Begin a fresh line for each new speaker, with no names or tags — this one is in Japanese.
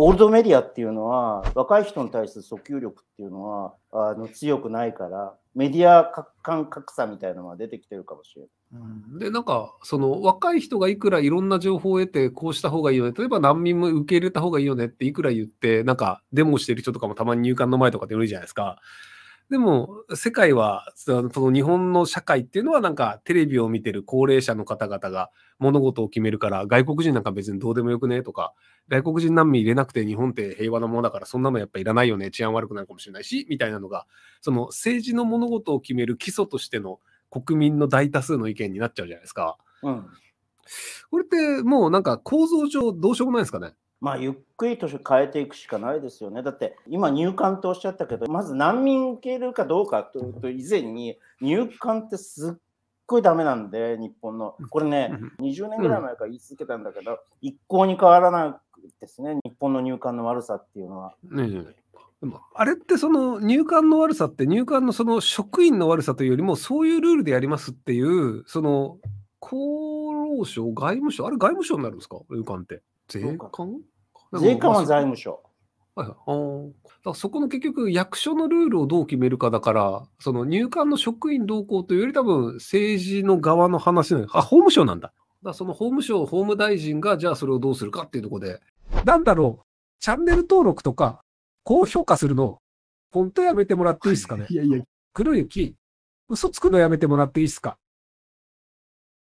オールドメディアっていうのは、若い人に対する訴求力っていうのは、あの強くないから、メディア感格差みたいなのが出てきてるかもしれ
ない。うん、で、なんか、その若い人がいくらいろんな情報を得て、こうした方がいいよね、例えば難民も受け入れた方がいいよねっていくら言って、なんか、デモをしてる人とかもたまに入管の前とかでいるじゃないですか。でも、世界は、その日本の社会っていうのは、なんかテレビを見てる高齢者の方々が物事を決めるから、外国人なんか別にどうでもよくねとか、外国人難民入れなくて日本って平和なものだから、そんなのやっぱいらないよね、治安悪くなるかもしれないし、みたいなのが、その政治の物事を決める基礎としての国民の大多数の意見になっちゃうじゃないですか。うん、これってもうなんか構造上どうしようもないですかね。まあ、ゆっくり
と変えていくしかないですよね。だって今入管とおっしゃったけどまず難民受け入れるかどうかというと以前に入管ってすっごいダメなんで日本のこれね20年ぐらい前から言い続けたんだけど、一向に変わらないですね日本の入管の悪さっていうのは。
ねでもあれってその入管の悪さって入管のその職員の悪さというよりもそういうルールでやりますっていうその厚労省外務省あれ外務省になるんですか入管って。税関
税関は財務
省。はいそこの結局、役所のルールをどう決めるかだから、その入管の職員同行というより多分政治の側の話なのあ、法務省なんだ。だその法務省、法務大臣が、じゃあそれをどうするかっていうところで。なんだろう、チャンネル登録とか、高評価するの、本当やめてもらっていいですかね。いやいや、黒雪、嘘つくのやめてもらっていいですか。